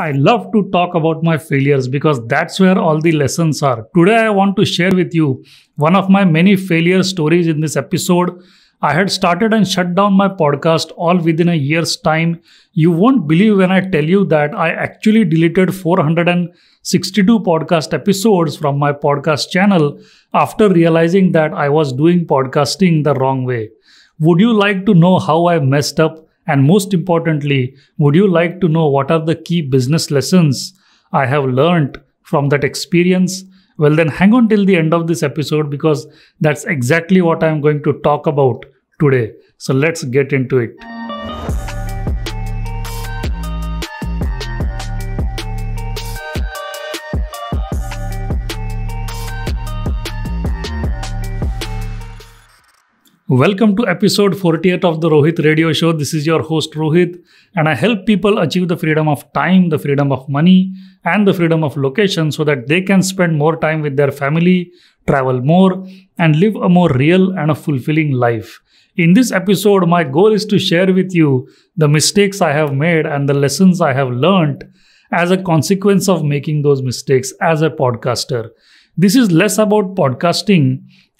I love to talk about my failures because that's where all the lessons are. Today, I want to share with you one of my many failure stories in this episode. I had started and shut down my podcast all within a year's time. You won't believe when I tell you that I actually deleted 462 podcast episodes from my podcast channel after realizing that I was doing podcasting the wrong way. Would you like to know how I messed up? And most importantly, would you like to know what are the key business lessons I have learned from that experience? Well, then hang on till the end of this episode because that's exactly what I'm going to talk about today. So let's get into it. Welcome to episode 48 of the Rohit Radio Show. This is your host Rohit, and I help people achieve the freedom of time, the freedom of money, and the freedom of location so that they can spend more time with their family, travel more, and live a more real and a fulfilling life. In this episode, my goal is to share with you the mistakes I have made and the lessons I have learned as a consequence of making those mistakes as a podcaster. This is less about podcasting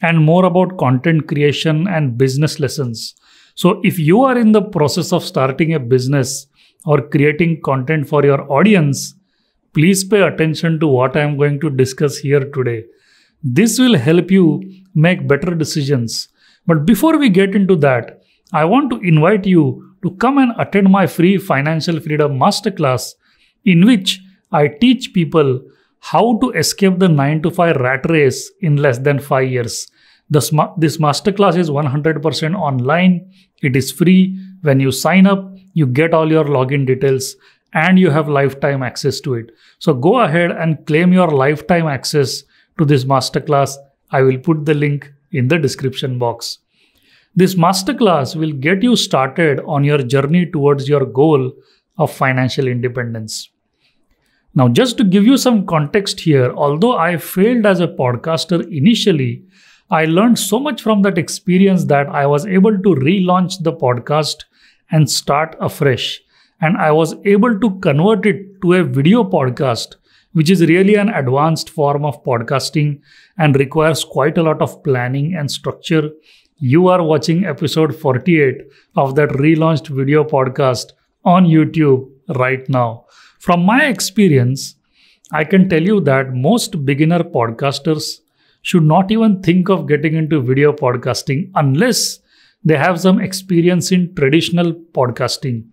and more about content creation and business lessons. So, if you are in the process of starting a business or creating content for your audience, please pay attention to what I am going to discuss here today. This will help you make better decisions. But before we get into that, I want to invite you to come and attend my free Financial Freedom Masterclass, in which I teach people how to escape the 9 to 5 rat race in less than 5 years. This, ma- this masterclass is 100% online. It is free. When you sign up, you get all your login details and you have lifetime access to it. So go ahead and claim your lifetime access to this masterclass. I will put the link in the description box. This masterclass will get you started on your journey towards your goal of financial independence. Now, just to give you some context here, although I failed as a podcaster initially, I learned so much from that experience that I was able to relaunch the podcast and start afresh. And I was able to convert it to a video podcast, which is really an advanced form of podcasting and requires quite a lot of planning and structure. You are watching episode 48 of that relaunched video podcast on YouTube right now. From my experience, I can tell you that most beginner podcasters should not even think of getting into video podcasting unless they have some experience in traditional podcasting.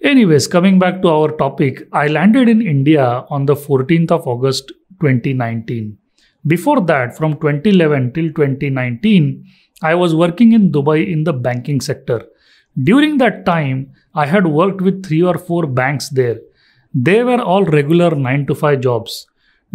Anyways, coming back to our topic, I landed in India on the 14th of August 2019. Before that, from 2011 till 2019, I was working in Dubai in the banking sector. During that time, I had worked with three or four banks there. They were all regular 9 to 5 jobs.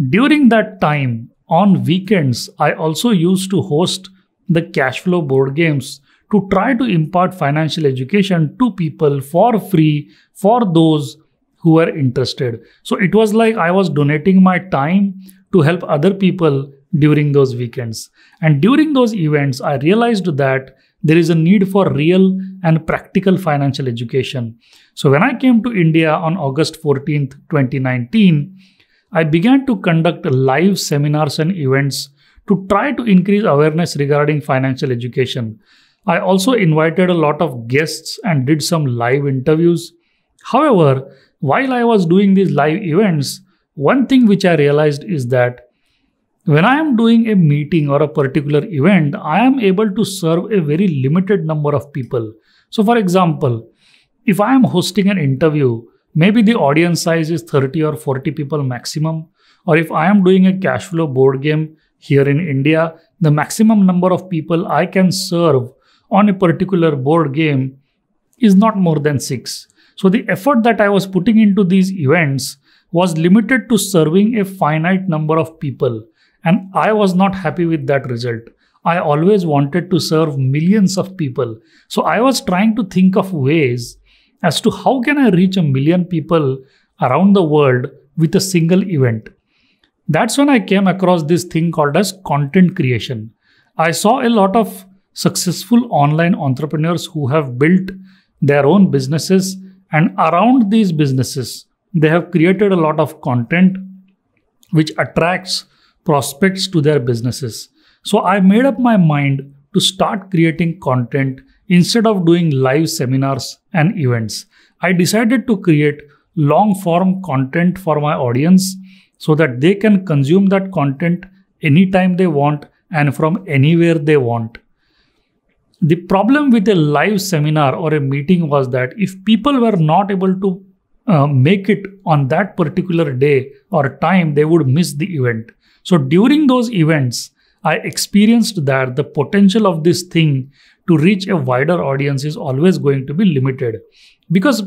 During that time, on weekends, I also used to host the cash flow board games to try to impart financial education to people for free for those who were interested. So it was like I was donating my time to help other people during those weekends. And during those events, I realized that there is a need for real and practical financial education. So, when I came to India on August 14, 2019, I began to conduct live seminars and events to try to increase awareness regarding financial education. I also invited a lot of guests and did some live interviews. However, while I was doing these live events, one thing which I realized is that when I am doing a meeting or a particular event, I am able to serve a very limited number of people. So, for example, if I am hosting an interview, maybe the audience size is 30 or 40 people maximum. Or if I am doing a cash flow board game here in India, the maximum number of people I can serve on a particular board game is not more than six. So, the effort that I was putting into these events was limited to serving a finite number of people and I was not happy with that result. I always wanted to serve millions of people. So I was trying to think of ways as to how can I reach a million people around the world with a single event. That's when I came across this thing called as content creation. I saw a lot of successful online entrepreneurs who have built their own businesses and around these businesses they have created a lot of content which attracts prospects to their businesses. So I made up my mind to start creating content instead of doing live seminars and events. I decided to create long form content for my audience so that they can consume that content anytime they want and from anywhere they want. The problem with a live seminar or a meeting was that if people were not able to uh, make it on that particular day or time, they would miss the event. So during those events, I experienced that the potential of this thing to reach a wider audience is always going to be limited because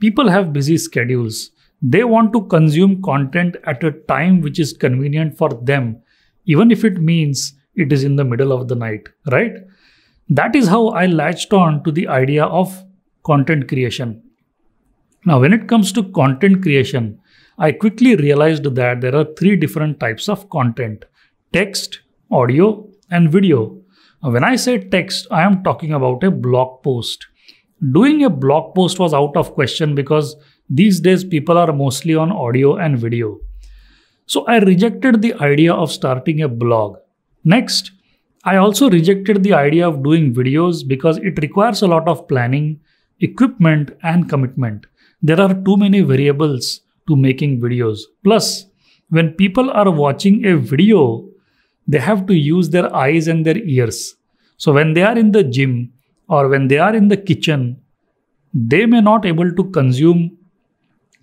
people have busy schedules. They want to consume content at a time which is convenient for them, even if it means it is in the middle of the night, right? That is how I latched on to the idea of content creation. Now, when it comes to content creation, I quickly realized that there are three different types of content text, audio, and video. When I say text, I am talking about a blog post. Doing a blog post was out of question because these days people are mostly on audio and video. So I rejected the idea of starting a blog. Next, I also rejected the idea of doing videos because it requires a lot of planning, equipment, and commitment. There are too many variables to making videos. Plus, when people are watching a video, they have to use their eyes and their ears. So when they are in the gym or when they are in the kitchen, they may not able to consume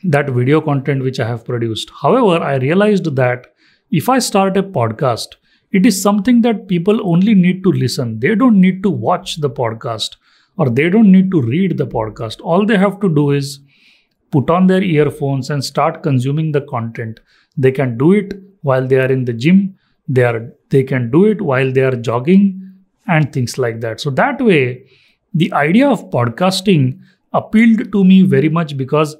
that video content which I have produced. However, I realized that if I start a podcast, it is something that people only need to listen. They don't need to watch the podcast or they don't need to read the podcast. All they have to do is put on their earphones and start consuming the content. They can do it while they are in the gym, they are they can do it while they are jogging and things like that. So that way the idea of podcasting appealed to me very much because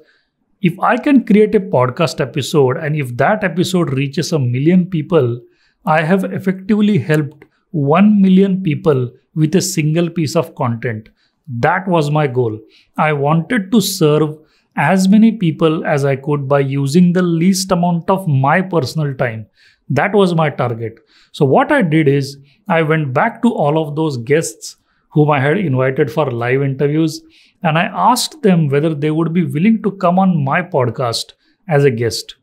if I can create a podcast episode and if that episode reaches a million people, I have effectively helped 1 million people with a single piece of content. That was my goal. I wanted to serve as many people as I could by using the least amount of my personal time. That was my target. So, what I did is I went back to all of those guests whom I had invited for live interviews and I asked them whether they would be willing to come on my podcast as a guest.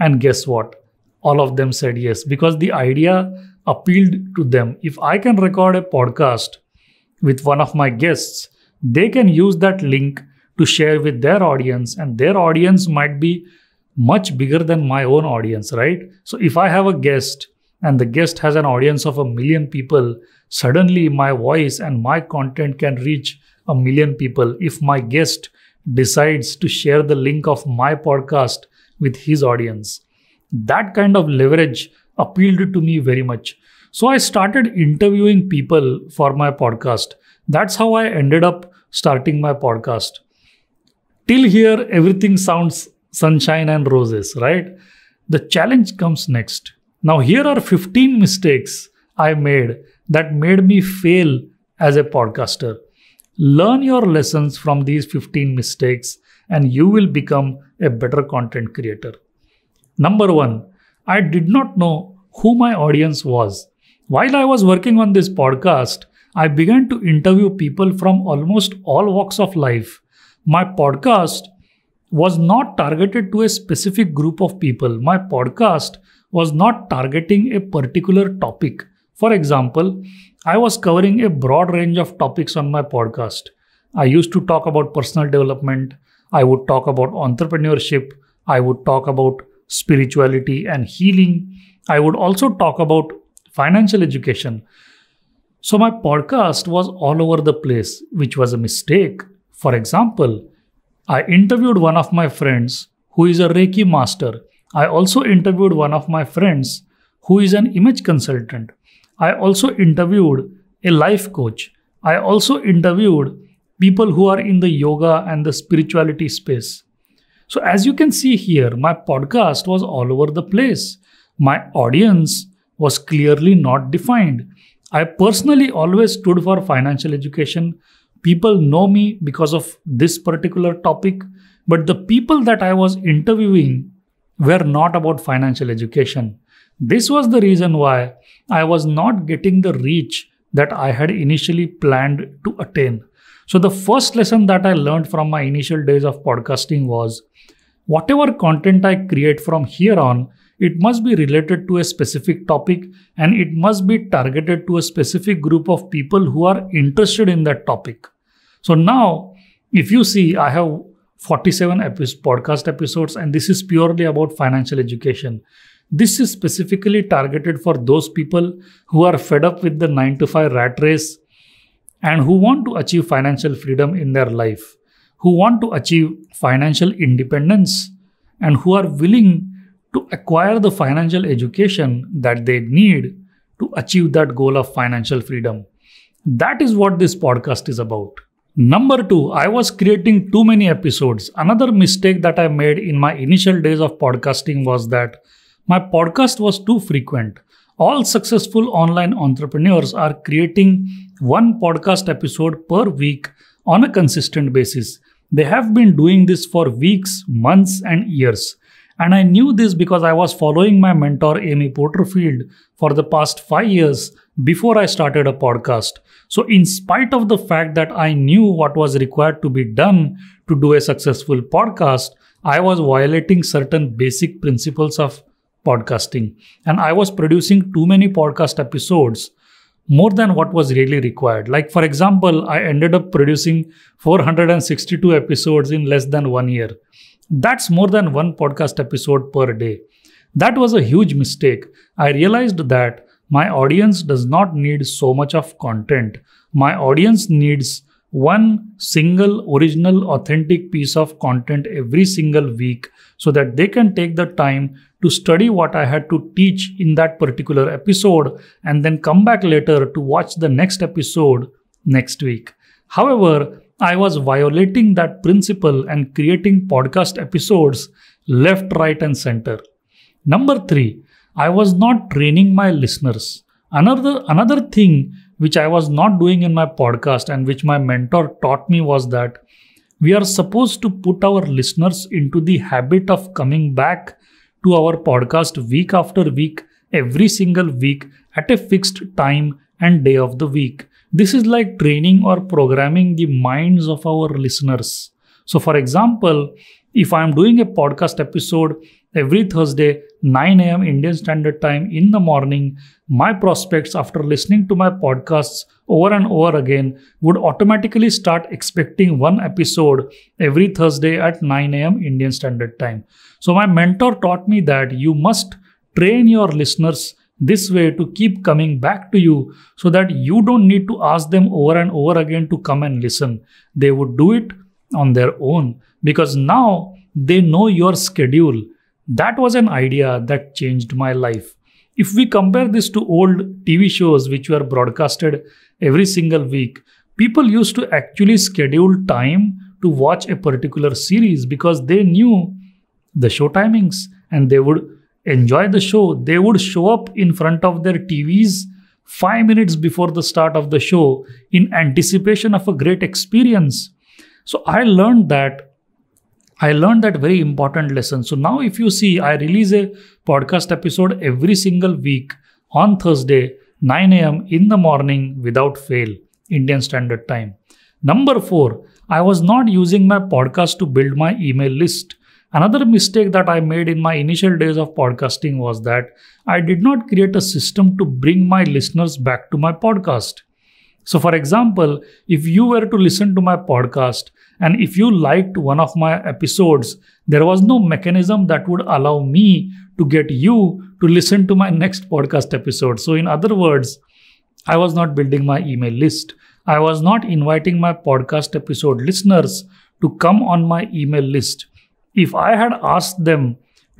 And guess what? All of them said yes because the idea appealed to them. If I can record a podcast with one of my guests, they can use that link to share with their audience and their audience might be much bigger than my own audience right so if i have a guest and the guest has an audience of a million people suddenly my voice and my content can reach a million people if my guest decides to share the link of my podcast with his audience that kind of leverage appealed to me very much so i started interviewing people for my podcast that's how i ended up starting my podcast till here everything sounds sunshine and roses right the challenge comes next now here are 15 mistakes i made that made me fail as a podcaster learn your lessons from these 15 mistakes and you will become a better content creator number 1 i did not know who my audience was while i was working on this podcast i began to interview people from almost all walks of life my podcast was not targeted to a specific group of people. My podcast was not targeting a particular topic. For example, I was covering a broad range of topics on my podcast. I used to talk about personal development, I would talk about entrepreneurship, I would talk about spirituality and healing, I would also talk about financial education. So, my podcast was all over the place, which was a mistake for example, I interviewed one of my friends who is a Reiki master. I also interviewed one of my friends who is an image consultant. I also interviewed a life coach. I also interviewed people who are in the yoga and the spirituality space. So, as you can see here, my podcast was all over the place. My audience was clearly not defined. I personally always stood for financial education people know me because of this particular topic, but the people that I was interviewing were not about financial education. This was the reason why I was not getting the reach that I had initially planned to attain. So, the first lesson that I learned from my initial days of podcasting was whatever content I create from here on it must be related to a specific topic and it must be targeted to a specific group of people who are interested in that topic. So now, if you see, I have 47 podcast episodes, and this is purely about financial education. This is specifically targeted for those people who are fed up with the 9 to 5 rat race and who want to achieve financial freedom in their life, who want to achieve financial independence, and who are willing to acquire the financial education that they need to achieve that goal of financial freedom. That is what this podcast is about. Number two, I was creating too many episodes. Another mistake that I made in my initial days of podcasting was that my podcast was too frequent. All successful online entrepreneurs are creating one podcast episode per week on a consistent basis. They have been doing this for weeks, months, and years. And I knew this because I was following my mentor, Amy Porterfield, for the past five years before I started a podcast. So, in spite of the fact that I knew what was required to be done to do a successful podcast, I was violating certain basic principles of podcasting. And I was producing too many podcast episodes more than what was really required. Like, for example, I ended up producing 462 episodes in less than one year. That's more than one podcast episode per day. That was a huge mistake. I realized that my audience does not need so much of content. My audience needs one single original authentic piece of content every single week so that they can take the time to study what I had to teach in that particular episode and then come back later to watch the next episode next week. However, I was violating that principle and creating podcast episodes left, right, and center. Number three, I was not training my listeners. Another, another thing which I was not doing in my podcast and which my mentor taught me was that we are supposed to put our listeners into the habit of coming back to our podcast week after week, every single week at a fixed time and day of the week this is like training or programming the minds of our listeners. So, for example, if I'm doing a podcast episode every Thursday, 9 a.m. Indian Standard Time in the morning, my prospects, after listening to my podcasts over and over again, would automatically start expecting one episode every Thursday at 9 a.m. Indian Standard Time. So, my mentor taught me that you must train your listeners this way to keep coming back to you so that you don't need to ask them over and over again to come and listen. They would do it on their own because now they know your schedule. That was an idea that changed my life. If we compare this to old TV shows which were broadcasted every single week, people used to actually schedule time to watch a particular series because they knew the show timings and they would enjoy the show, they would show up in front of their TVs five minutes before the start of the show in anticipation of a great experience. So I learned that. I learned that very important lesson. So now, if you see, I release a podcast episode every single week on Thursday, 9 a.m. in the morning without fail, Indian Standard Time. Number four, I was not using my podcast to build my email list. Another mistake that I made in my initial days of podcasting was that I did not create a system to bring my listeners back to my podcast. So, for example, if you were to listen to my podcast and if you liked one of my episodes, there was no mechanism that would allow me to get you to listen to my next podcast episode. So, in other words, I was not building my email list. I was not inviting my podcast episode listeners to come on my email list if I had asked them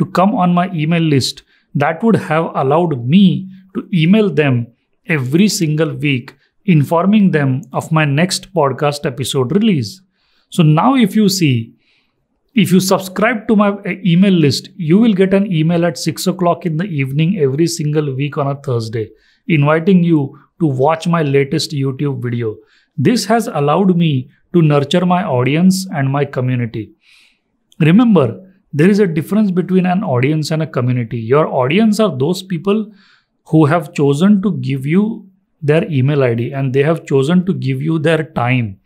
to come on my email list, that would have allowed me to email them every single week, informing them of my next podcast episode release. So now, if you see, if you subscribe to my uh, email list, you will get an email at 6 o'clock in the evening every single week on a Thursday, inviting you to watch my latest YouTube video. This has allowed me to nurture my audience and my community. Remember, there is a difference between an audience and a community. Your audience are those people who have chosen to give you their email ID and they have chosen to give you their time.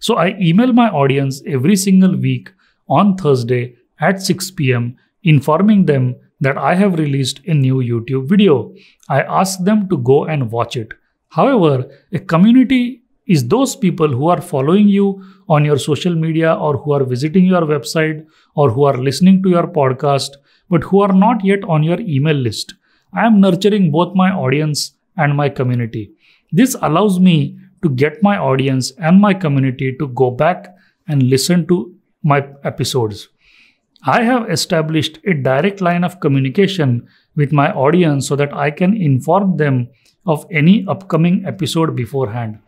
So I email my audience every single week on Thursday at 6 pm informing them that I have released a new YouTube video. I ask them to go and watch it. However, a community is those people who are following you on your social media or who are visiting your website or who are listening to your podcast but who are not yet on your email list. I am nurturing both my audience and my community. This allows me to get my audience and my community to go back and listen to my episodes. I have established a direct line of communication with my audience so that I can inform them of any upcoming episode beforehand.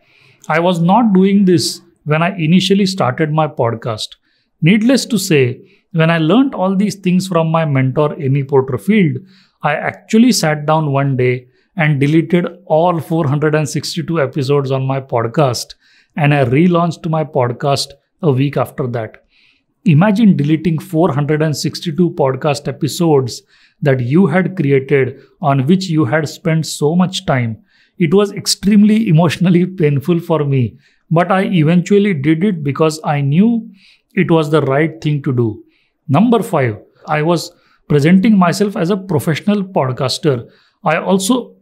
I was not doing this when I initially started my podcast. Needless to say, when I learned all these things from my mentor Amy Porterfield, I actually sat down one day and deleted all 462 episodes on my podcast and I relaunched my podcast a week after that. Imagine deleting 462 podcast episodes that you had created on which you had spent so much time it was extremely emotionally painful for me, but I eventually did it because I knew it was the right thing to do. Number five, I was presenting myself as a professional podcaster. I also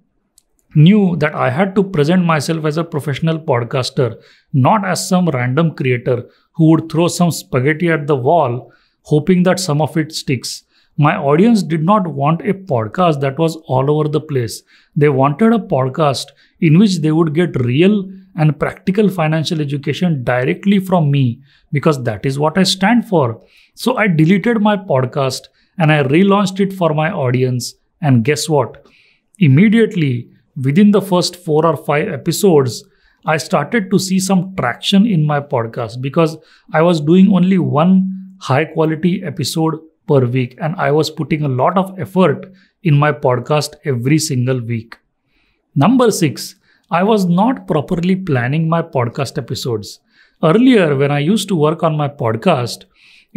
knew that I had to present myself as a professional podcaster, not as some random creator who would throw some spaghetti at the wall, hoping that some of it sticks. My audience did not want a podcast that was all over the place. They wanted a podcast in which they would get real and practical financial education directly from me because that is what I stand for. So I deleted my podcast and I relaunched it for my audience. And guess what? Immediately, within the first four or five episodes, I started to see some traction in my podcast because I was doing only one high quality episode per week. And I was putting a lot of effort in my podcast every single week. Number six, I was not properly planning my podcast episodes. Earlier, when I used to work on my podcast,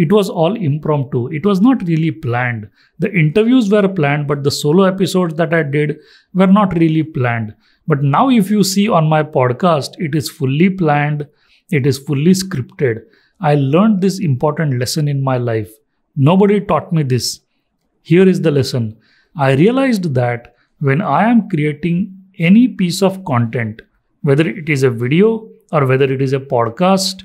it was all impromptu. It was not really planned. The interviews were planned, but the solo episodes that I did were not really planned. But now, if you see on my podcast, it is fully planned, it is fully scripted. I learned this important lesson in my life. Nobody taught me this. Here is the lesson. I realized that when I am creating any piece of content, whether it is a video or whether it is a podcast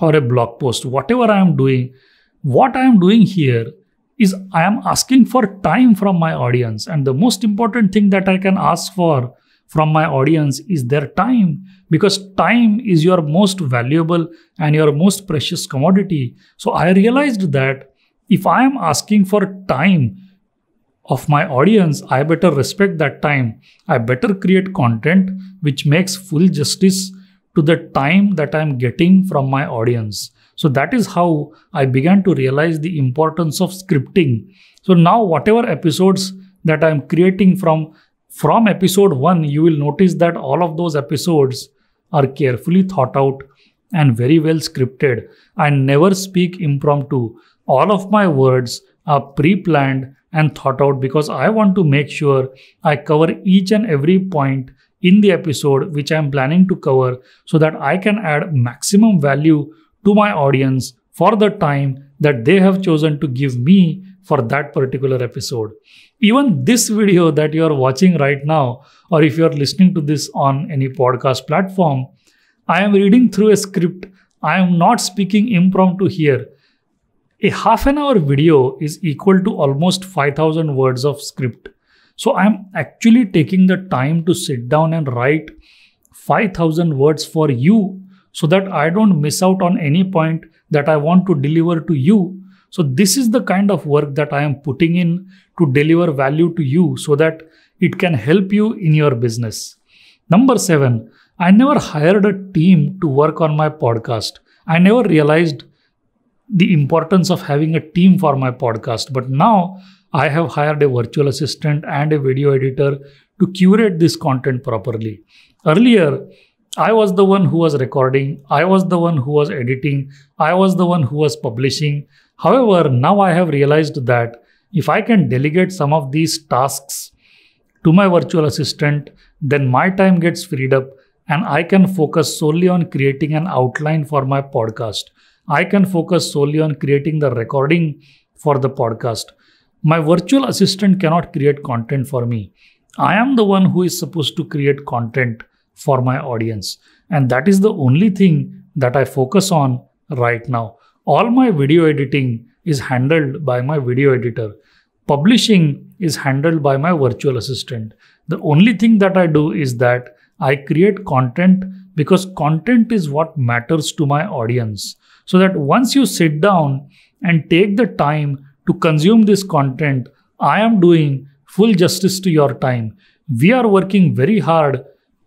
or a blog post, whatever I am doing, what I am doing here is I am asking for time from my audience. And the most important thing that I can ask for from my audience is their time because time is your most valuable and your most precious commodity. So I realized that if I am asking for time of my audience, I better respect that time. I better create content which makes full justice to the time that I'm getting from my audience. So that is how I began to realize the importance of scripting. So now, whatever episodes that I'm creating from from episode 1 you will notice that all of those episodes are carefully thought out and very well scripted i never speak impromptu all of my words are pre-planned and thought out because i want to make sure i cover each and every point in the episode which i am planning to cover so that i can add maximum value to my audience for the time that they have chosen to give me for that particular episode. Even this video that you are watching right now, or if you are listening to this on any podcast platform, I am reading through a script. I am not speaking impromptu here. A half an hour video is equal to almost 5000 words of script. So I am actually taking the time to sit down and write 5000 words for you so that I don't miss out on any point that I want to deliver to you so this is the kind of work that I am putting in to deliver value to you so that it can help you in your business. Number seven, I never hired a team to work on my podcast. I never realized the importance of having a team for my podcast. But now I have hired a virtual assistant and a video editor to curate this content properly. Earlier, I was the one who was recording, I was the one who was editing, I was the one who was publishing, However, now I have realized that if I can delegate some of these tasks to my virtual assistant, then my time gets freed up and I can focus solely on creating an outline for my podcast. I can focus solely on creating the recording for the podcast. My virtual assistant cannot create content for me. I am the one who is supposed to create content for my audience. And that is the only thing that I focus on right now. All my video editing is handled by my video editor. Publishing is handled by my virtual assistant. The only thing that I do is that I create content because content is what matters to my audience. So that once you sit down and take the time to consume this content, I am doing full justice to your time. We are working very hard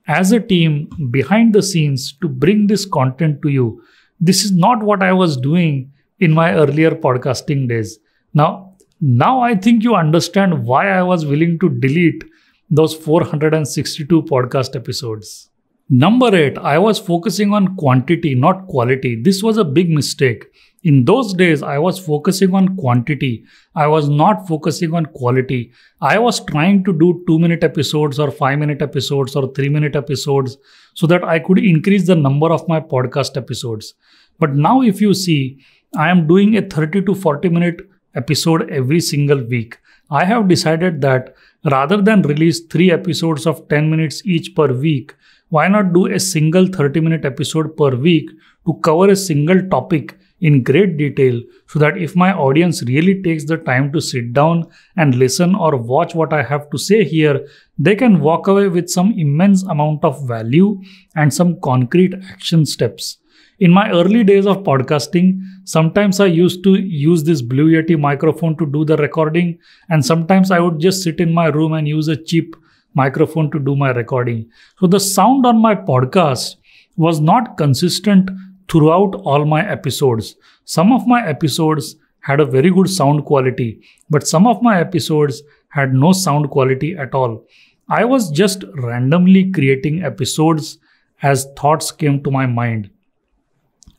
as a team behind the scenes to bring this content to you this is not what I was doing in my earlier podcasting days. Now, now I think you understand why I was willing to delete those 462 podcast episodes. Number eight, I was focusing on quantity, not quality. This was a big mistake. In those days, I was focusing on quantity. I was not focusing on quality. I was trying to do two minute episodes or five minute episodes or three minute episodes so that I could increase the number of my podcast episodes. But now, if you see, I am doing a 30 to 40 minute episode every single week. I have decided that rather than release three episodes of 10 minutes each per week, why not do a single 30 minute episode per week to cover a single topic in great detail so that if my audience really takes the time to sit down and listen or watch what I have to say here, they can walk away with some immense amount of value and some concrete action steps. In my early days of podcasting, sometimes I used to use this Blue Yeti microphone to do the recording, and sometimes I would just sit in my room and use a cheap microphone to do my recording. So the sound on my podcast was not consistent throughout all my episodes. Some of my episodes had a very good sound quality, but some of my episodes had no sound quality at all. I was just randomly creating episodes as thoughts came to my mind.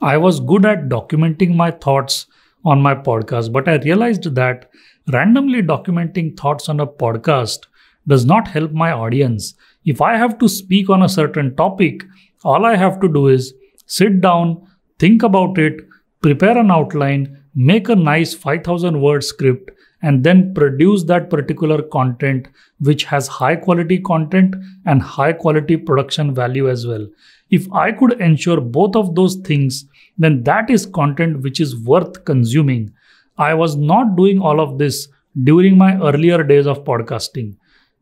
I was good at documenting my thoughts on my podcast, but I realized that randomly documenting thoughts on a podcast does not help my audience. If I have to speak on a certain topic, all I have to do is sit down, think about it, prepare an outline, make a nice 5000 word script, and then produce that particular content, which has high quality content and high quality production value as well. If I could ensure both of those things, then that is content which is worth consuming. I was not doing all of this during my earlier days of podcasting.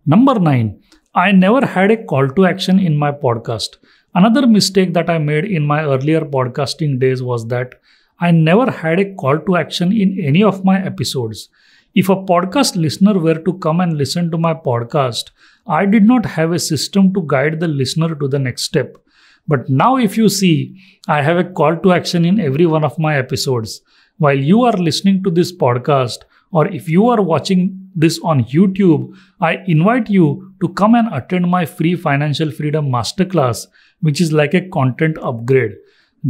Number 9. I never had a call to action in my podcast. Another mistake that I made in my earlier podcasting days was that I never had a call to action in any of my episodes. If a podcast listener were to come and listen to my podcast, I did not have a system to guide the listener to the next step. But now, if you see, I have a call to action in every one of my episodes. While you are listening to this podcast, or if you are watching this on YouTube, I invite you to come and attend my free financial freedom masterclass, which is like a content upgrade.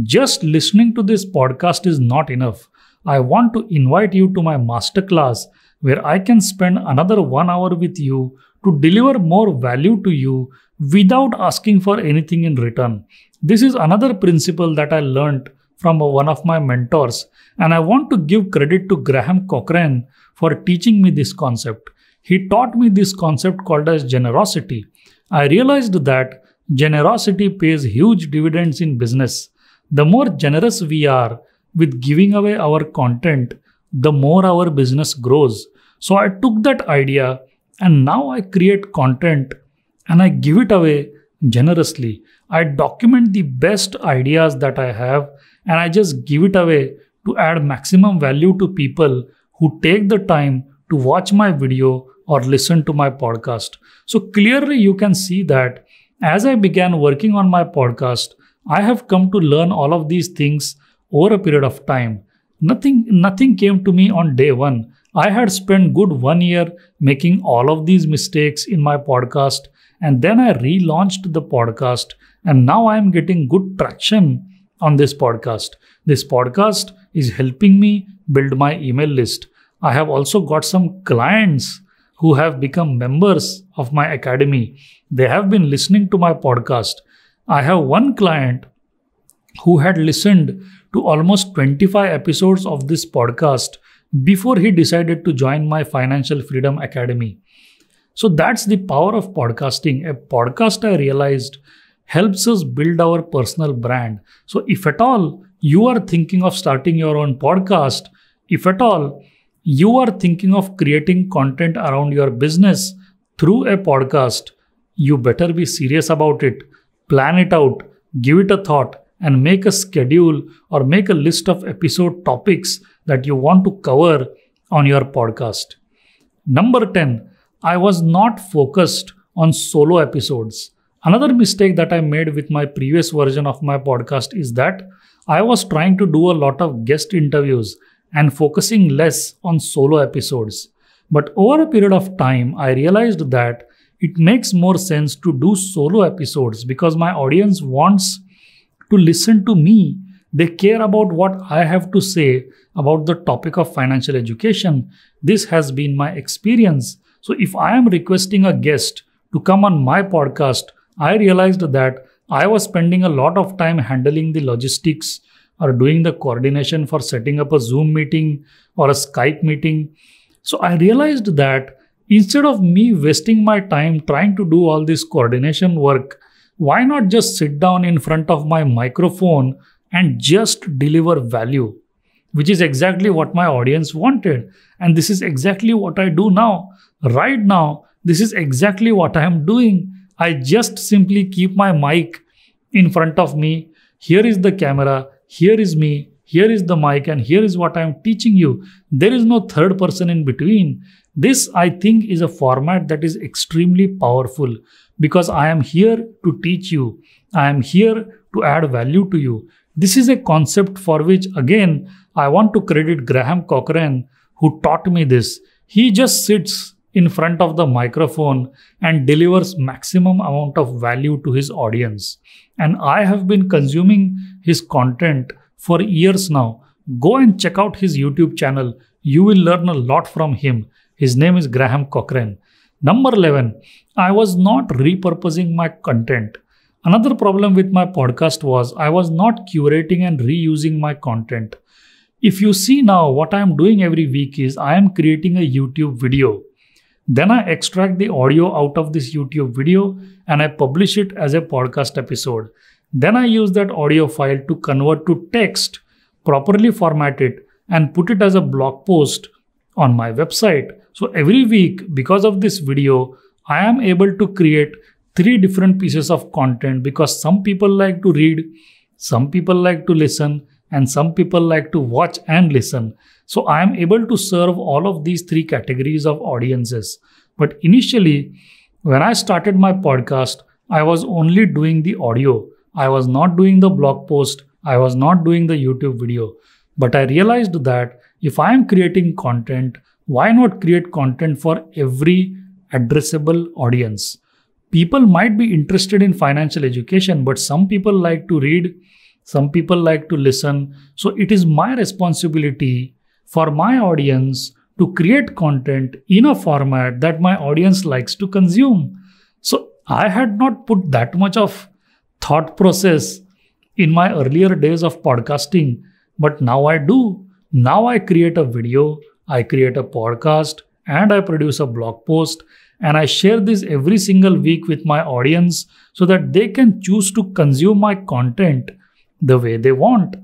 Just listening to this podcast is not enough. I want to invite you to my masterclass where I can spend another one hour with you to deliver more value to you without asking for anything in return. This is another principle that I learned from one of my mentors. And I want to give credit to Graham Cochrane for teaching me this concept. He taught me this concept called as generosity. I realized that generosity pays huge dividends in business. The more generous we are with giving away our content, the more our business grows. So I took that idea and now I create content and I give it away generously. I document the best ideas that I have and I just give it away to add maximum value to people who take the time to watch my video or listen to my podcast. So clearly you can see that as I began working on my podcast, I have come to learn all of these things over a period of time. Nothing nothing came to me on day 1. I had spent good 1 year making all of these mistakes in my podcast and then I relaunched the podcast and now I am getting good traction on this podcast. This podcast is helping me build my email list. I have also got some clients who have become members of my academy. They have been listening to my podcast. I have one client who had listened to almost 25 episodes of this podcast before he decided to join my Financial Freedom Academy. So that's the power of podcasting. A podcast, I realized, helps us build our personal brand. So, if at all you are thinking of starting your own podcast, if at all you are thinking of creating content around your business through a podcast, you better be serious about it. Plan it out, give it a thought, and make a schedule or make a list of episode topics that you want to cover on your podcast. Number 10, I was not focused on solo episodes. Another mistake that I made with my previous version of my podcast is that I was trying to do a lot of guest interviews and focusing less on solo episodes. But over a period of time, I realized that it makes more sense to do solo episodes because my audience wants to listen to me. They care about what I have to say about the topic of financial education. This has been my experience. So if I am requesting a guest to come on my podcast I realized that I was spending a lot of time handling the logistics or doing the coordination for setting up a Zoom meeting or a Skype meeting. So I realized that instead of me wasting my time trying to do all this coordination work, why not just sit down in front of my microphone and just deliver value, which is exactly what my audience wanted. And this is exactly what I do now. Right now, this is exactly what I am doing. I just simply keep my mic in front of me. Here is the camera, here is me, here is the mic, and here is what I am teaching you. There is no third person in between. This, I think, is a format that is extremely powerful because I am here to teach you. I am here to add value to you. This is a concept for which, again, I want to credit Graham Cochrane, who taught me this. He just sits in front of the microphone and delivers maximum amount of value to his audience and i have been consuming his content for years now go and check out his youtube channel you will learn a lot from him his name is graham cochrane number 11 i was not repurposing my content Another problem with my podcast was I was not curating and reusing my content. If you see now, what I am doing every week is I am creating a YouTube video. Then I extract the audio out of this YouTube video and I publish it as a podcast episode. Then I use that audio file to convert to text, properly format it, and put it as a blog post on my website. So every week, because of this video, I am able to create three different pieces of content because some people like to read, some people like to listen, and some people like to watch and listen. So I am able to serve all of these three categories of audiences. But initially, when I started my podcast, I was only doing the audio. I was not doing the blog post. I was not doing the YouTube video. But I realized that if I am creating content, why not create content for every addressable audience? People might be interested in financial education, but some people like to read some people like to listen. So it is my responsibility for my audience to create content in a format that my audience likes to consume. So I had not put that much of thought process in my earlier days of podcasting, but now I do. Now I create a video, I create a podcast, and I produce a blog post. And I share this every single week with my audience so that they can choose to consume my content the way they want.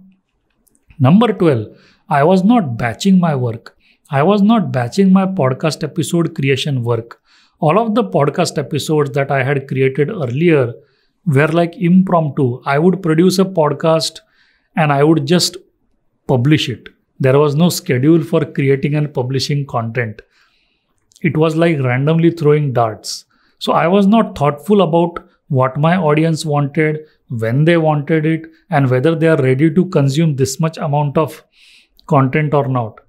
Number 12, I was not batching my work. I was not batching my podcast episode creation work. All of the podcast episodes that I had created earlier were like impromptu. I would produce a podcast and I would just publish it. There was no schedule for creating and publishing content. It was like randomly throwing darts. So I was not thoughtful about what my audience wanted, when they wanted it and whether they are ready to consume this much amount of content or not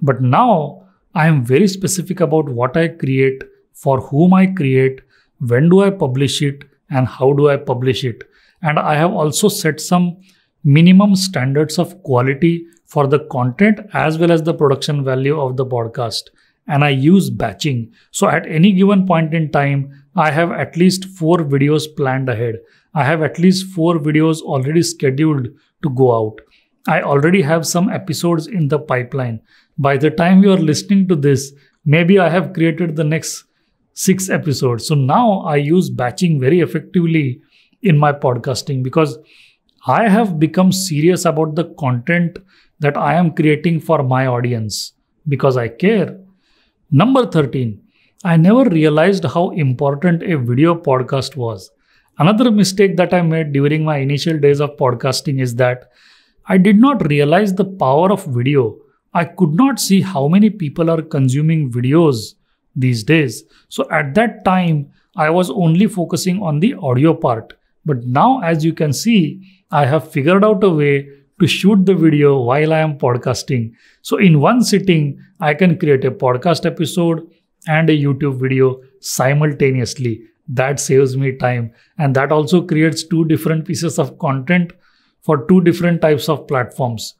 but now i am very specific about what i create for whom i create when do i publish it and how do i publish it and i have also set some minimum standards of quality for the content as well as the production value of the podcast and i use batching so at any given point in time i have at least 4 videos planned ahead I have at least four videos already scheduled to go out. I already have some episodes in the pipeline. By the time you are listening to this, maybe I have created the next six episodes. So now I use batching very effectively in my podcasting because I have become serious about the content that I am creating for my audience because I care. Number 13, I never realized how important a video podcast was. Another mistake that I made during my initial days of podcasting is that I did not realize the power of video. I could not see how many people are consuming videos these days. So at that time, I was only focusing on the audio part. But now, as you can see, I have figured out a way to shoot the video while I am podcasting. So in one sitting, I can create a podcast episode and a YouTube video simultaneously that saves me time and that also creates two different pieces of content for two different types of platforms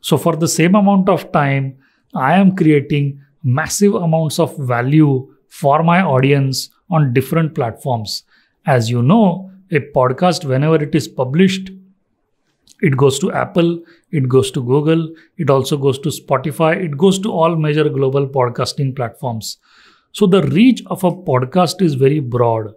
so for the same amount of time i am creating massive amounts of value for my audience on different platforms as you know a podcast whenever it is published it goes to apple it goes to google it also goes to spotify it goes to all major global podcasting platforms so the reach of a podcast is very broad.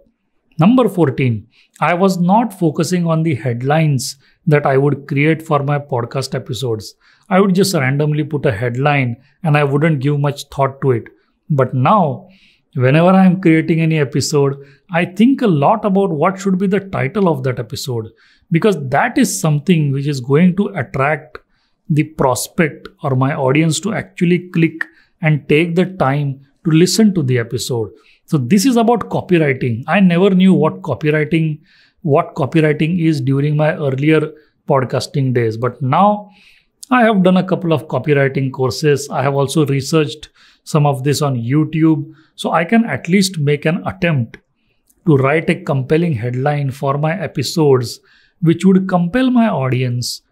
Number 14, I was not focusing on the headlines that I would create for my podcast episodes. I would just randomly put a headline and I wouldn't give much thought to it. But now, whenever I am creating any episode, I think a lot about what should be the title of that episode because that is something which is going to attract the prospect or my audience to actually click and take the time to listen to the episode. So this is about copywriting. I never knew what copywriting what copywriting is during my earlier podcasting days, but now I have done a couple of copywriting courses. I have also researched some of this on YouTube, so I can at least make an attempt to write a compelling headline for my episodes which would compel my audience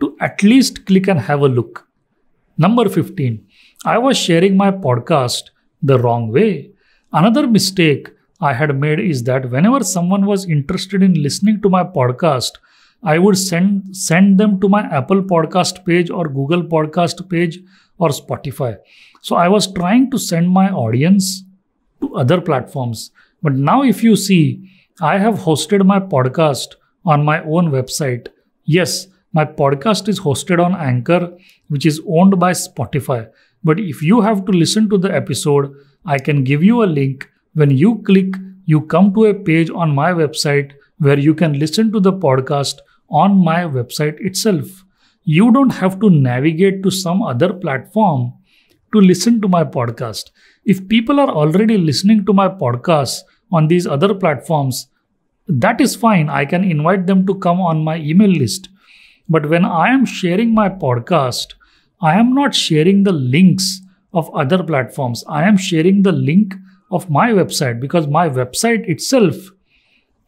to at least click and have a look. Number 15. I was sharing my podcast the wrong way. Another mistake I had made is that whenever someone was interested in listening to my podcast, I would send send them to my Apple podcast page or Google podcast page or Spotify. So I was trying to send my audience to other platforms. But now if you see, I have hosted my podcast on my own website. Yes, my podcast is hosted on Anchor, which is owned by Spotify. But if you have to listen to the episode, I can give you a link. When you click, you come to a page on my website where you can listen to the podcast on my website itself. You don't have to navigate to some other platform to listen to my podcast. If people are already listening to my podcast on these other platforms, that is fine. I can invite them to come on my email list. But when I am sharing my podcast I am not sharing the links of other platforms. I am sharing the link of my website because my website itself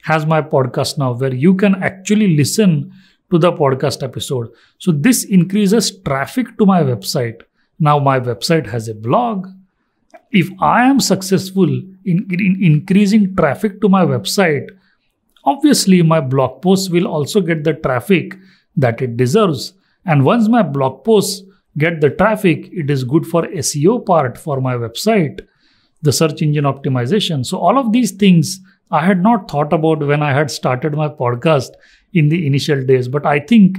has my podcast now where you can actually listen to the podcast episode. So this increases traffic to my website. Now my website has a blog. If I am successful in, in increasing traffic to my website, obviously my blog posts will also get the traffic that it deserves. And once my blog posts get the traffic it is good for seo part for my website the search engine optimization so all of these things i had not thought about when i had started my podcast in the initial days but i think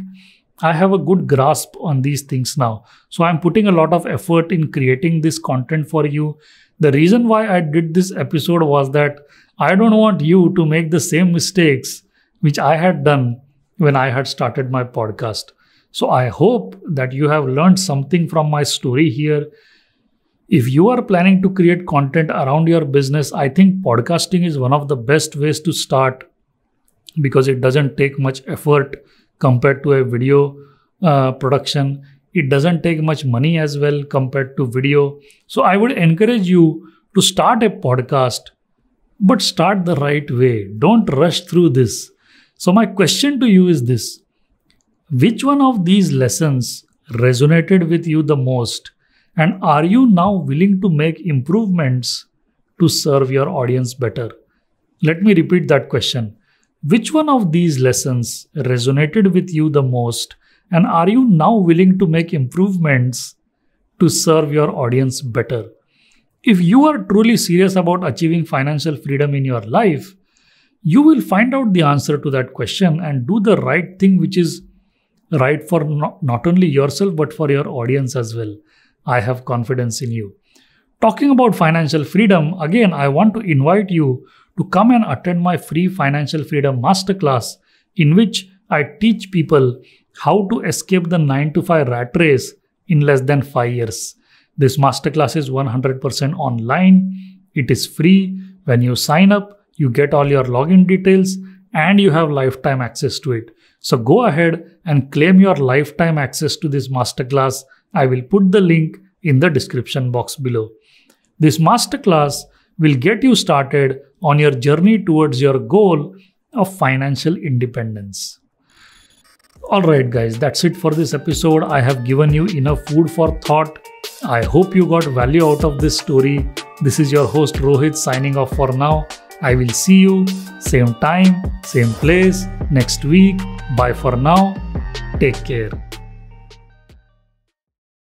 i have a good grasp on these things now so i'm putting a lot of effort in creating this content for you the reason why i did this episode was that i don't want you to make the same mistakes which i had done when i had started my podcast so I hope that you have learned something from my story here. If you are planning to create content around your business, I think podcasting is one of the best ways to start because it doesn't take much effort compared to a video uh, production. It doesn't take much money as well compared to video. So I would encourage you to start a podcast, but start the right way. Don't rush through this. So, my question to you is this which one of these lessons resonated with you the most? And are you now willing to make improvements to serve your audience better? Let me repeat that question. Which one of these lessons resonated with you the most? And are you now willing to make improvements to serve your audience better? If you are truly serious about achieving financial freedom in your life, you will find out the answer to that question and do the right thing, which is right for not, not only yourself but for your audience as well. I have confidence in you. Talking about financial freedom, again, I want to invite you to come and attend my free financial freedom masterclass, in which I teach people how to escape the 9 to 5 rat race in less than 5 years. This masterclass is 100% online. It is free. When you sign up, you get all your login details and you have lifetime access to it. So go ahead and claim your lifetime access to this masterclass. I will put the link in the description box below. This masterclass will get you started on your journey towards your goal of financial independence. Alright, guys, that's it for this episode. I have given you enough food for thought. I hope you got value out of this story. This is your host Rohit signing off for now. I will see you same time, same place next week. Bye for now. Take care.